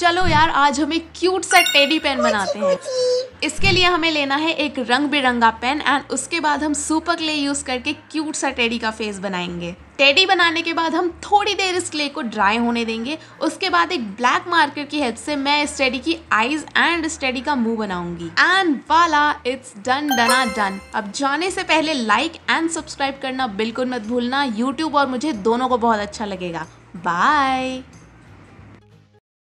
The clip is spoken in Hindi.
चलो यार आज हम एक क्यूट सा टेडी पेन बनाते हैं इसके लिए हमें लेना है एक रंग बिरंगा पेन एंड उसके बाद हम सुपर क्ले यूज़ करके क्यूट सा टेडी का फेस बनाएंगे टेडी बनाने के बाद हम थोड़ी देर इस क्ले को ड्राई होने देंगे उसके बाद एक ब्लैक मार्कर की हेल्प से मैं इस टेडी की आईज एंड इस टेडी का मुंह बनाऊंगी एंड वाला इट्स डन डना डन अब जाने से पहले लाइक एंड सब्सक्राइब करना बिल्कुल मत भूलना यूट्यूब और मुझे दोनों को बहुत अच्छा लगेगा बाय